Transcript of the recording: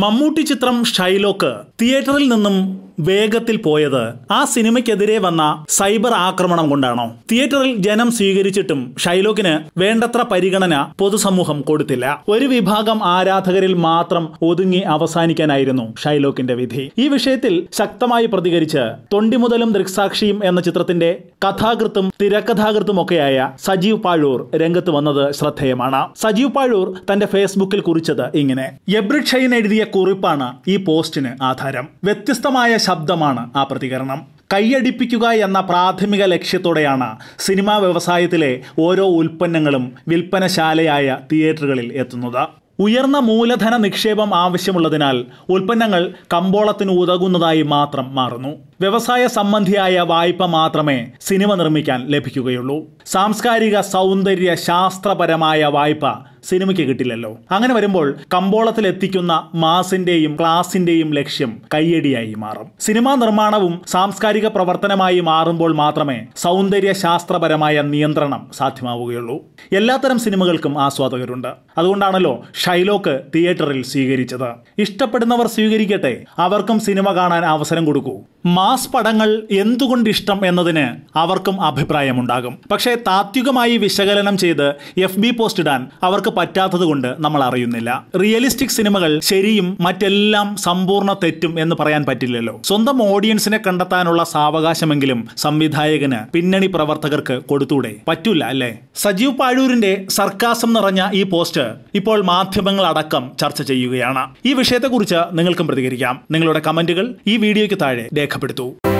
മമ്മൂട്ടി ചിത്രം ഷൈലോക്ക് തിയേറ്ററിൽ നിന്നും വേഗത്തിൽ പോയത് ആ സിനിമയ്ക്കെതിരെ വന്ന സൈബർ ആക്രമണം കൊണ്ടാണോ തിയേറ്ററിൽ ജനം സ്വീകരിച്ചിട്ടും ഷൈലോക്കിന് വേണ്ടത്ര പരിഗണന പൊതുസമൂഹം കൊടുത്തില്ല ഒരു വിഭാഗം ആരാധകരിൽ മാത്രം ഒതുങ്ങി അവസാനിക്കാനായിരുന്നു ഷൈലോക്കിന്റെ വിധി ഈ വിഷയത്തിൽ ശക്തമായി പ്രതികരിച്ച് തൊണ്ടിമുതലും ദൃക്സാക്ഷിയും എന്ന ചിത്രത്തിന്റെ കഥാകൃത്തും തിരക്കഥാകൃത്തുമൊക്കെയായ സജീവ് പാഴൂർ രംഗത്ത് വന്നത് ശ്രദ്ധേയമാണ് സജീവ് പാഴൂർ തന്റെ ഫേസ്ബുക്കിൽ കുറിച്ചത് ഇങ്ങനെ എബ്രിഡ് ഷൈൻ എഴുതിയ കുറിപ്പാണ് ഈ പോസ്റ്റിന് ആധാരം വ്യത്യസ്തമായ ശബ്ദമാണ് ആ പ്രതികരണം കൈയടിപ്പിക്കുക എന്ന പ്രാഥമിക ലക്ഷ്യത്തോടെയാണ് സിനിമാ വ്യവസായത്തിലെ ഓരോ ഉൽപ്പന്നങ്ങളും വിൽപ്പനശാലയായ തിയേറ്ററുകളിൽ എത്തുന്നത് ഉയർന്ന മൂലധന നിക്ഷേപം ആവശ്യമുള്ളതിനാൽ ഉൽപ്പന്നങ്ങൾ കമ്പോളത്തിന് ഉതകുന്നതായി മാത്രം മാറുന്നു വ്യവസായ സംബന്ധിയായ വായ്പ മാത്രമേ സിനിമ നിർമ്മിക്കാൻ ലഭിക്കുകയുള്ളൂ സാംസ്കാരിക സൗന്ദര്യ ശാസ്ത്രപരമായ വായ്പ സിനിമയ്ക്ക് കിട്ടില്ലല്ലോ അങ്ങനെ വരുമ്പോൾ കമ്പോളത്തിൽ എത്തിക്കുന്ന മാസിന്റെയും ക്ലാസിന്റെയും ലക്ഷ്യം കയ്യടിയായി മാറും സിനിമാ നിർമ്മാണവും സാംസ്കാരിക പ്രവർത്തനമായി മാറുമ്പോൾ മാത്രമേ സൗന്ദര്യ ശാസ്ത്രപരമായ നിയന്ത്രണം സാധ്യമാവുകയുള്ളൂ എല്ലാത്തരം സിനിമകൾക്കും ആസ്വാദകരുണ്ട് അതുകൊണ്ടാണല്ലോ ഷൈലോക്ക് തിയേറ്ററിൽ സ്വീകരിച്ചത് ഇഷ്ടപ്പെടുന്നവർ സ്വീകരിക്കട്ടെ അവർക്കും സിനിമ കാണാൻ അവസരം കൊടുക്കൂ മാ മാസ് പടങ്ങൾ ഇഷ്ടം എന്നതിന് അവർക്കും അഭിപ്രായമുണ്ടാകും പക്ഷേ താത്വികമായി വിശകലനം ചെയ്ത് എഫ് ബി പോസ്റ്റ് ഇടാൻ അവർക്ക് പറ്റാത്തതുകൊണ്ട് നമ്മൾ അറിയുന്നില്ല റിയലിസ്റ്റിക് സിനിമകൾ ശരിയും മറ്റെല്ലാം സമ്പൂർണ്ണ തെറ്റും എന്ന് പറയാൻ പറ്റില്ലല്ലോ സ്വന്തം ഓഡിയൻസിനെ കണ്ടെത്താനുള്ള സാവകാശമെങ്കിലും സംവിധായകന് പിന്നണി പ്രവർത്തകർക്ക് കൊടുത്തൂടെ പറ്റൂല അല്ലേ സജീവ് പാഴൂരിന്റെ സർക്കാസം നിറഞ്ഞ ഈ പോസ്റ്റ് ഇപ്പോൾ മാധ്യമങ്ങൾ അടക്കം ചർച്ച ചെയ്യുകയാണ് ഈ വിഷയത്തെക്കുറിച്ച് നിങ്ങൾക്കും പ്രതികരിക്കാം നിങ്ങളുടെ കമന്റുകൾ ഈ വീഡിയോയ്ക്ക് താഴെ രേഖപ്പെടുത്തും 读。